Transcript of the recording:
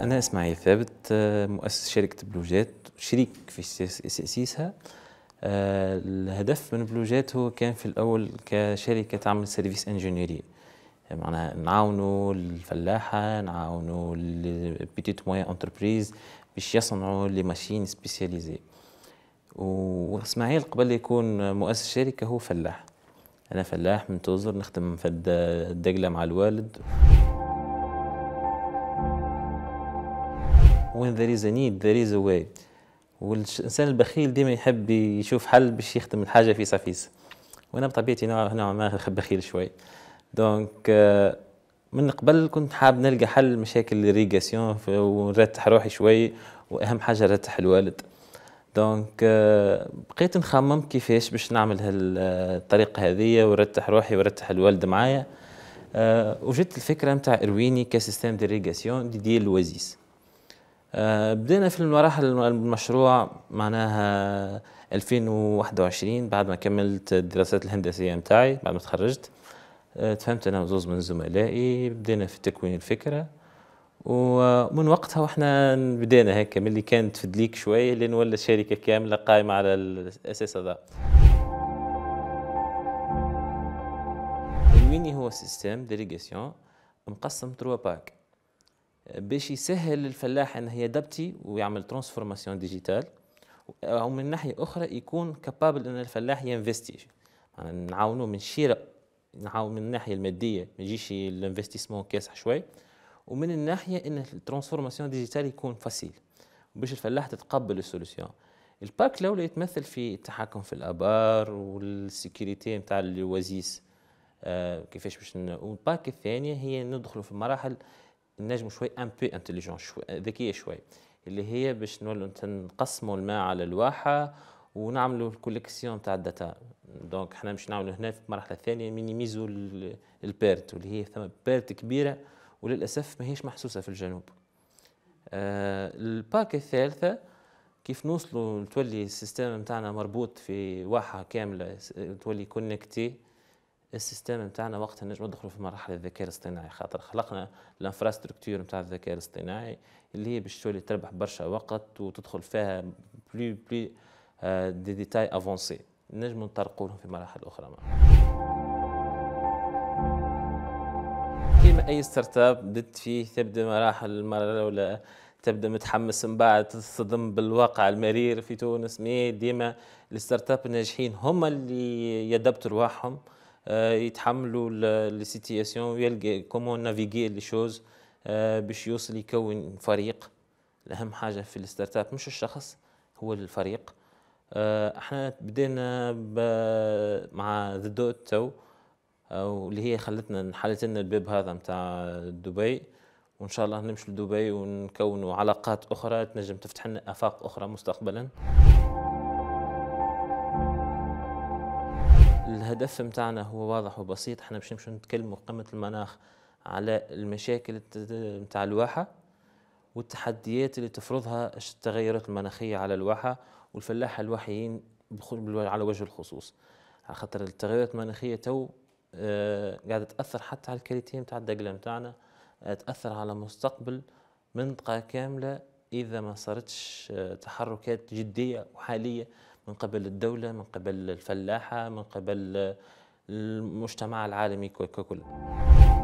أنا إسماعيل ثابت آه، مؤسس شركة بلوجات شريك في تأسيسها آه، الهدف من بلوجات هو كان في الأول كشركة تعمل سيرفيس انجينيري معناها نعاونوا الفلاحة نعاونوا البيتيت موان انتربريز باش يصنعوا لي ماشين سبيسياليزي واسماعيل قبل يكون مؤسس شركة هو فلاح أنا فلاح من توزر نخدم في الدقلة مع الوالد وين ذير از نيد ذير از واي والانسان البخيل ديما يحب يشوف حل باش يخدم الحاجه فيسا صفيس وانا بطبيعتي نوع نوع ما بخيل شوي دونك آه، من قبل كنت حاب نلقى حل مشاكل الريغاسيون ونرتح روحي شوي واهم حاجه نرتح الوالد دونك آه، بقيت نخمم كيفاش باش نعمل هالطريقه هذه ونرتح روحي ونرتح الوالد معايا آه، وجدت الفكره نتاع ارويني كسيستم ريغاسيون دي ديال الوزيس آه، بدينا في المراحل المشروع معناها 2021 بعد ما كملت الدراسات الهندسيه متاعي بعد ما تخرجت آه، تفهمت انا وزوز من زملائي بدينا في تكوين الفكره ومن وقتها واحنا بدينا هكا ملي كانت في دليك شويه لين ولا الشركه كامله قائمه على الاساس هذا الميني هو سيستم ديليغاسيون مقسم تروا باك باش يسهل للفلاح ان يدبتي ويعمل ترانسفورماسيون ديجيتال او من ناحيه اخرى يكون كابابل ان الفلاح ينفستي يعني نعاونوه من شراء نعاون من الناحيه الماديه ما يجيش الانفستيسمون كاسح شوي ومن الناحيه ان الترانسفورماسيون ديجيتال يكون فاسيل باش الفلاح تتقبل السوليسيون الباك الاولى يتمثل في التحكم في الابار والسكيورتي نتاع الوزيس آه كيفاش باش والباك الثانيه هي ندخلوا في مراحل نجموا شوي ان بي انتليجون شوي ذكيه شوي اللي هي باش نولوا نقسموا الماء على الواحه ونعملوا الكوليكسيون تاع الداتا دونك حنا باش نعملوا هنا في المرحله الثانيه مينيميزو البيرت واللي هي ثم بيرت كبيره وللاسف ماهيش محسوسه في الجنوب آه الباك الثالثه كيف نوصلوا تولي السيستم نتاعنا مربوط في واحه كامله تولي كونكتي السيستم نتاعنا وقتها نجم ندخلوا في مرحله الذكاء الاصطناعي خاطر خلقنا الانفراستركتور نتاع الذكاء الاصطناعي اللي هي باش تولي تربح برشا وقت وتدخل فيها بلي بلي دي ديتاي افونسي نجم نطرقوا لهم في مراحل اخرى كيما اي ستارت اب بدت فيه تبدا مراحل المره الاولى تبدا متحمس من بعد تصطدم بالواقع المرير في تونس مي ديما الستارت اب الناجحين هما اللي يدبتوا رواحهم آه، يتحملوا السيتياسيون ويلقى كومون نافيغي لي شوز آه، باش يوصل يكون فريق اهم حاجه في الستارت اب مش الشخص هو الفريق آه، احنا بدينا مع ذا دوت تو واللي هي خلتنا حلت لنا الباب هذا نتاع دبي وان شاء الله نمشي لدبي ونكونوا علاقات اخرى تنجم تفتح لنا افاق اخرى مستقبلا الهدف متاعنا هو واضح وبسيط احنا باش نمشيو نتكلموا في قمه المناخ على المشاكل متاع الواحه والتحديات اللي تفرضها التغيرات المناخيه على الواحه والفلاحه الواحيين على وجه الخصوص على خاطر التغيرات المناخيه تو آه قاعده تاثر حتى على الكاليتي نتاع الدقله نتاعنا آه، تاثر على مستقبل منطقه كامله إذا ما صارتش آه، تحركات جدية وحالية من قبل الدولة من قبل الفلاحة من قبل آه، المجتمع العالمي ككل